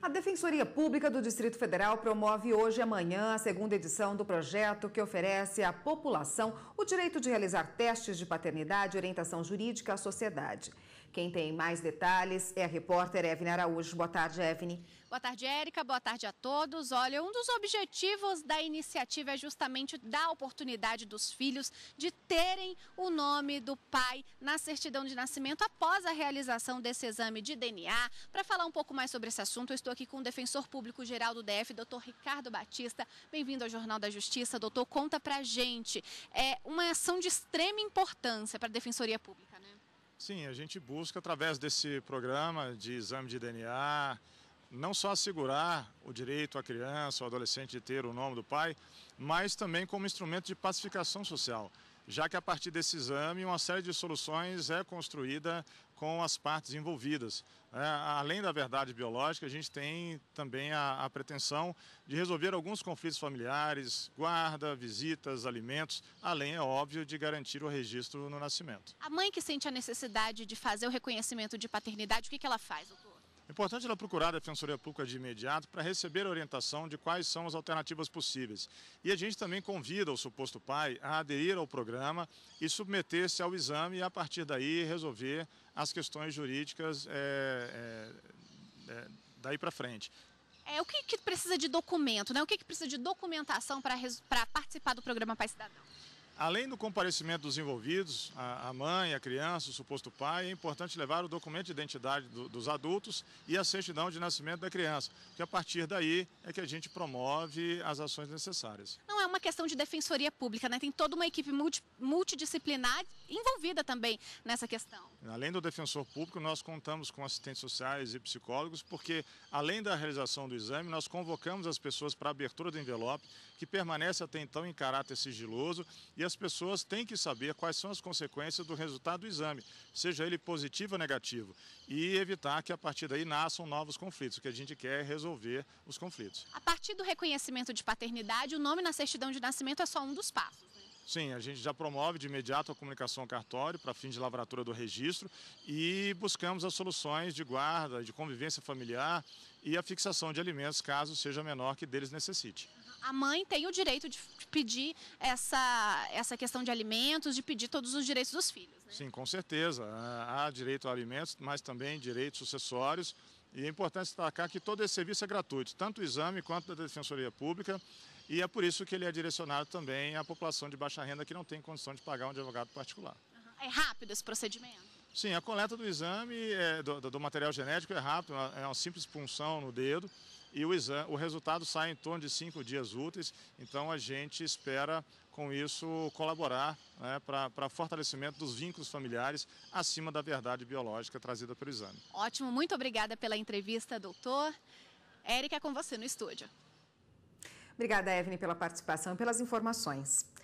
A Defensoria Pública do Distrito Federal promove hoje e amanhã a segunda edição do projeto que oferece à população o direito de realizar testes de paternidade e orientação jurídica à sociedade. Quem tem mais detalhes é a repórter Evne Araújo. Boa tarde, Evne. Boa tarde, Érica. Boa tarde a todos. Olha, um dos objetivos da iniciativa é justamente dar a oportunidade dos filhos de terem o nome do pai na certidão de nascimento após a realização desse exame de DNA. Para falar um pouco mais sobre esse assunto, eu estou aqui com o defensor público geral do DF, doutor Ricardo Batista. Bem-vindo ao Jornal da Justiça. Doutor, conta pra gente. É uma ação de extrema importância para a Defensoria Pública, né? Sim, a gente busca através desse programa de exame de DNA, não só assegurar o direito à criança ou adolescente de ter o nome do pai, mas também como instrumento de pacificação social já que a partir desse exame uma série de soluções é construída com as partes envolvidas. É, além da verdade biológica, a gente tem também a, a, pretensão de resolver alguns conflitos familiares, guarda, visitas, alimentos, além, é óbvio, de garantir o registro no nascimento. A mãe que sente a necessidade de fazer o reconhecimento de paternidade, o que, que ela faz, doutor? É importante ela procurar a Defensoria Pública de imediato para receber orientação de quais são as alternativas possíveis. E a gente também convida o suposto pai a aderir ao programa e submeter-se ao exame e, a partir daí, resolver as questões jurídicas é, é, é, daí para frente. É, o que, que, precisa de documento, né? O que, que precisa de documentação para participar do programa Pai Cidadão? Além do comparecimento dos envolvidos, a mãe, a criança, o suposto pai, é importante levar o documento de identidade dos adultos e a certidão de nascimento da criança, porque a partir daí é que a gente promove as ações necessárias. Não é uma questão de defensoria pública, né? Tem toda uma equipe multidisciplinar envolvida também nessa questão. Além do defensor público, nós contamos com assistentes sociais e psicólogos, porque além da realização do exame, nós convocamos as pessoas para a abertura do envelope, que permanece até então em caráter sigiloso, e as pessoas têm que saber quais são as consequências do resultado do exame, seja ele positivo ou negativo, e evitar que a partir daí nasçam novos conflitos. O que a gente quer é resolver os conflitos. A partir do reconhecimento de paternidade, o nome na certidão de nascimento é só um dos passos. Né? Sim, a gente já promove de imediato a comunicação ao cartório para fim de lavratura do registro e buscamos as soluções de guarda, de convivência familiar e a fixação de alimentos caso seja menor que deles necessite. A mãe tem o direito de pedir essa, essa questão de alimentos, de pedir todos os direitos dos filhos. Né? Sim, com certeza. Ah, há direito a alimentos, mas também direitos sucessórios e é importante destacar que todo esse serviço é gratuito, tanto o exame quanto da Defensoria Pública, e é por isso que ele é direcionado também à população de baixa renda que não tem condição de pagar um advogado particular. Uhum. É rápido esse procedimento? Sim, a coleta do exame, é, do, do, material genético é rápido, é uma é simples punção no dedo e o, exame, o resultado sai em torno de cinco dias úteis. Então a gente espera com isso colaborar né, para fortalecimento dos vínculos familiares acima da verdade biológica trazida pelo exame. Ótimo, muito obrigada pela entrevista, doutor. Érica, é com você no estúdio. Obrigada, Evne, pela participação e pelas informações.